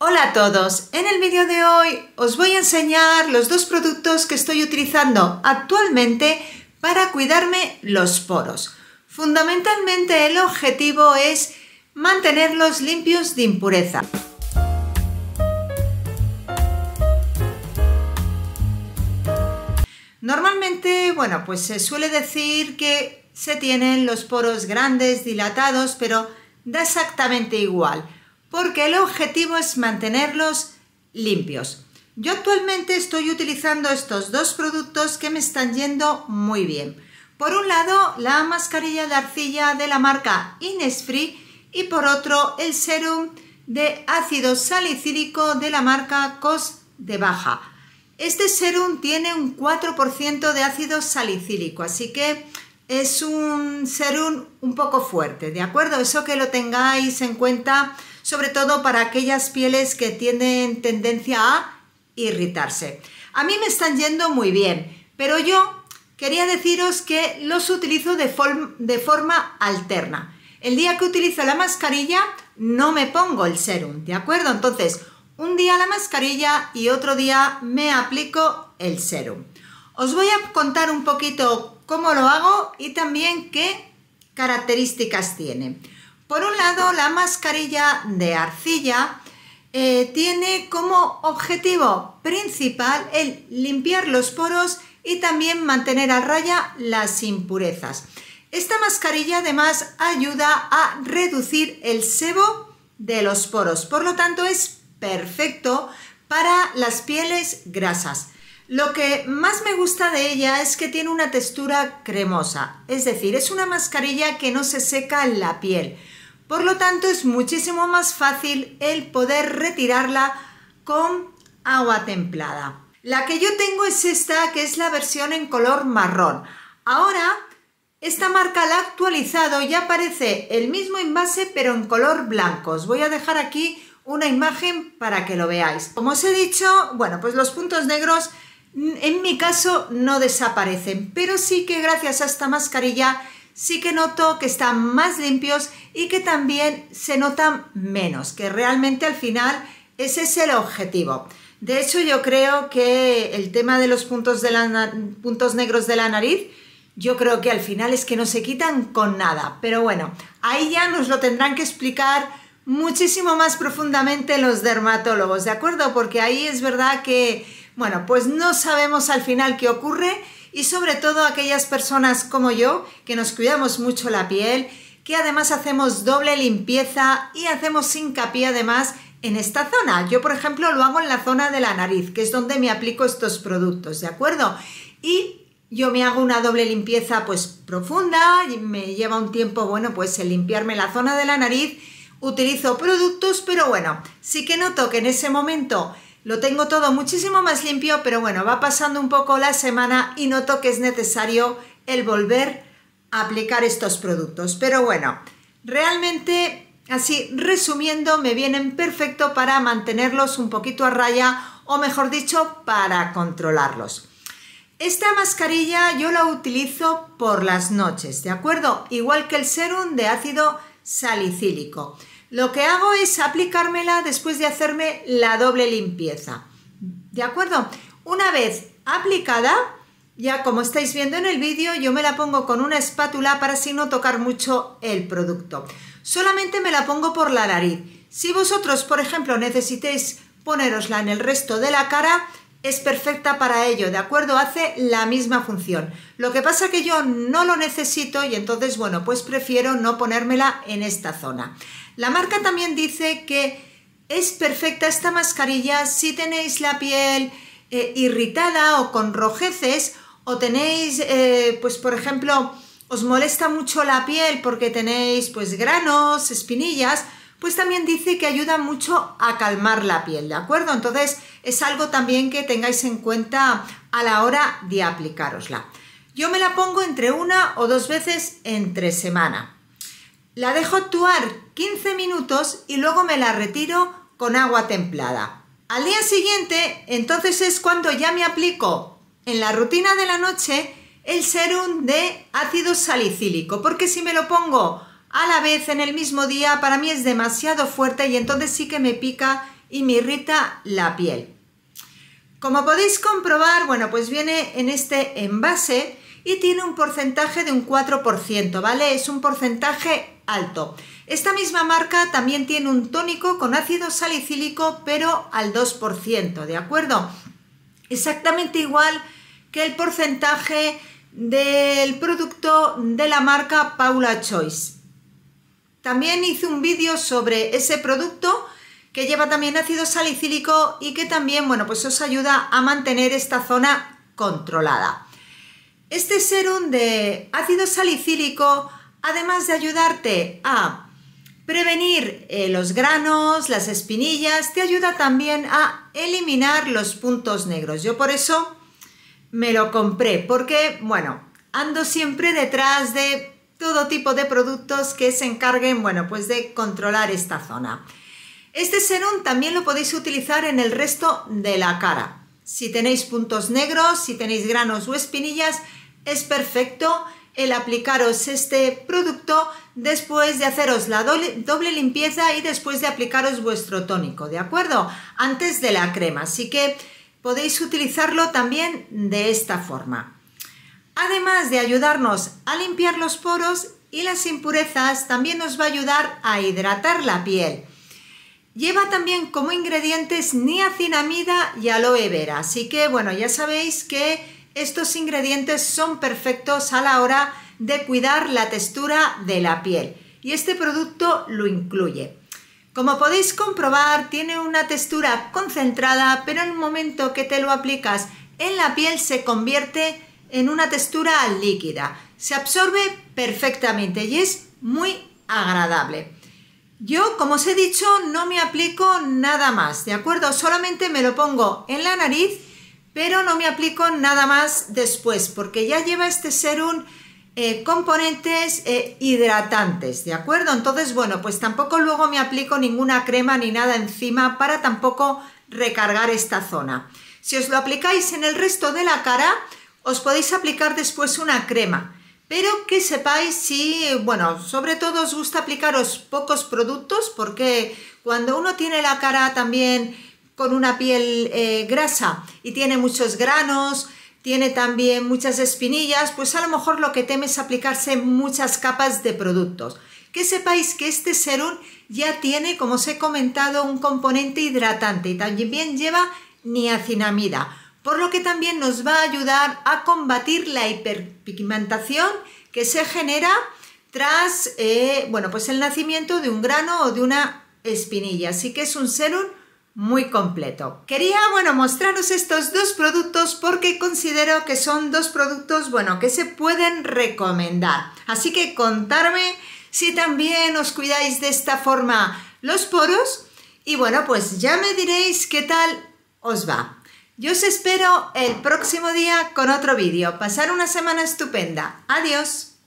Hola a todos, en el vídeo de hoy os voy a enseñar los dos productos que estoy utilizando actualmente para cuidarme los poros. Fundamentalmente el objetivo es mantenerlos limpios de impureza. Normalmente, bueno, pues se suele decir que se tienen los poros grandes, dilatados, pero da exactamente igual porque el objetivo es mantenerlos limpios. Yo actualmente estoy utilizando estos dos productos que me están yendo muy bien. Por un lado, la mascarilla de arcilla de la marca Innisfree y por otro, el serum de ácido salicílico de la marca Cos de Baja. Este serum tiene un 4% de ácido salicílico, así que es un serum un poco fuerte, ¿de acuerdo? Eso que lo tengáis en cuenta sobre todo para aquellas pieles que tienen tendencia a irritarse. A mí me están yendo muy bien, pero yo quería deciros que los utilizo de, forma alterna. El día que utilizo la mascarilla no me pongo el serum, ¿de acuerdo? Entonces, un día la mascarilla y otro día me aplico el serum. Os voy a contar un poquito cómo lo hago y también qué características tiene. Por un lado, la mascarilla de arcilla eh, tiene como objetivo principal el limpiar los poros y también mantener a raya las impurezas. Esta mascarilla además ayuda a reducir el sebo de los poros, por lo tanto es perfecto para las pieles grasas. Lo que más me gusta de ella es que tiene una textura cremosa, es decir, es una mascarilla que no se seca en la piel. Por lo tanto, es muchísimo más fácil el poder retirarla con agua templada. La que yo tengo es esta, que es la versión en color marrón. Ahora, esta marca la ha actualizado y aparece el mismo envase, pero en color blanco. Os voy a dejar aquí una imagen para que lo veáis. Como os he dicho, bueno, pues los puntos negros mm, en mi caso no desaparecen, pero sí que gracias a esta mascarilla sí que noto que están más limpios y que también se notan menos, que realmente al final ese es el objetivo. De hecho, yo creo que el tema de los puntos, puntos negros de la nariz, yo creo que al final es que no se quitan con nada. Pero bueno, ahí ya nos lo tendrán que explicar muchísimo más profundamente los dermatólogos, ¿de acuerdo? Porque ahí es verdad que, bueno, pues no sabemos al final qué ocurre y sobre todo aquellas personas como yo que nos cuidamos mucho la piel, que además hacemos doble limpieza y hacemos hincapié además en esta zona. Yo por ejemplo lo hago en la zona de la nariz, que es donde me aplico estos productos, ¿de acuerdo? Y yo me hago una doble limpieza pues profunda, y me lleva un tiempo, bueno, pues el limpiarme la zona de la nariz, utilizo productos, pero bueno, sí que noto que en ese momento lo tengo todo muchísimo más limpio, pero bueno, va pasando un poco la semana y noto que es necesario el volver a aplicar estos productos. Pero bueno, realmente Así, resumiendo, me vienen perfecto para mantenerlos un poquito a raya o mejor dicho, para controlarlos. Esta mascarilla yo la utilizo por las noches, ¿de acuerdo? Igual que el serum de ácido salicílico. Lo que hago es aplicármela después de hacerme la doble limpieza. ¿De acuerdo? Una vez aplicada, ya como estáis viendo en el vídeo, yo me la pongo con una espátula para así no tocar mucho el producto. Solamente me la pongo por la nariz. Si vosotros, por ejemplo, necesitéis ponerosla en el resto de la cara, es perfecta para ello, ¿de acuerdo? Hace la misma función. Lo que pasa que yo no lo necesito y entonces, bueno, pues prefiero no ponérmela en esta zona. La marca también dice que es perfecta esta mascarilla si tenéis la piel eh, irritada o con rojeces o tenéis, eh, pues por ejemplo, os molesta mucho la piel porque tenéis pues granos, espinillas, pues también dice que ayuda mucho a calmar la piel, ¿de acuerdo? Entonces es algo también que tengáis en cuenta a la hora de aplicárosla. Yo me la pongo entre una o dos veces entre semana. La dejo actuar 15 minutos y luego me la retiro con agua templada. Al día siguiente, entonces es cuando ya me aplico en la rutina de la noche el serum de ácido salicílico, porque si me lo pongo a la vez en el mismo día para mí es demasiado fuerte y entonces sí que me pica y me irrita la piel. Como podéis comprobar, bueno, pues viene en este envase y tiene un porcentaje de un 4%, ¿vale? Es un porcentaje alto. Esta misma marca también tiene un tónico con ácido salicílico, pero al 2%, ¿de acuerdo? Exactamente igual que el porcentaje del producto de la marca Paula Choice. También hice un vídeo sobre ese producto que lleva también ácido salicílico y que también, bueno, pues os ayuda a mantener esta zona controlada. Este serum de ácido salicílico, además de ayudarte a prevenir eh, los granos, las espinillas, te ayuda también a eliminar los puntos negros. Yo por eso me lo compré, porque, bueno, ando siempre detrás de todo tipo de productos que se encarguen, bueno, pues de controlar esta zona. Este serum también lo podéis utilizar en el resto de la cara. Si tenéis puntos negros, si tenéis granos o espinillas, es perfecto el aplicaros este producto después de haceros la doble, limpieza y después de aplicaros vuestro tónico, ¿de acuerdo? Antes de la crema, así que podéis utilizarlo también de esta forma. Además de ayudarnos a limpiar los poros y las impurezas, también nos va a ayudar a hidratar la piel. Lleva también como ingredientes niacinamida y aloe vera, así que bueno, ya sabéis que estos ingredientes son perfectos a la hora de cuidar la textura de la piel y este producto lo incluye. Como podéis comprobar, tiene una textura concentrada, pero en el momento que te lo aplicas en la piel se convierte en una textura líquida. Se absorbe perfectamente y es muy agradable. Yo, como os he dicho, no me aplico nada más, ¿de acuerdo? Solamente me lo pongo en la nariz pero no me aplico nada más después, porque ya lleva este serum eh, componentes eh, hidratantes, ¿de acuerdo? Entonces, bueno, pues tampoco luego me aplico ninguna crema ni nada encima para tampoco recargar esta zona. Si os lo aplicáis en el resto de la cara, os podéis aplicar después una crema, pero que sepáis si, bueno, sobre todo os gusta aplicaros pocos productos porque cuando uno tiene la cara también con una piel eh, grasa y tiene muchos granos, tiene también muchas espinillas, pues a lo mejor lo que teme es aplicarse muchas capas de productos. Que sepáis que este serum ya tiene, como os he comentado, un componente hidratante y también lleva niacinamida, por lo que también nos va a ayudar a combatir la hiperpigmentación que se genera tras eh, bueno, pues el nacimiento de un grano o de una espinilla. Así que es un serum muy completo. Quería, bueno, mostraros estos dos productos porque considero que son dos productos, bueno, que se pueden recomendar. Así que contarme si también os cuidáis de esta forma los poros y bueno, pues ya me diréis qué tal os va. Yo os espero el próximo día con otro vídeo. Pasar una semana estupenda. Adiós.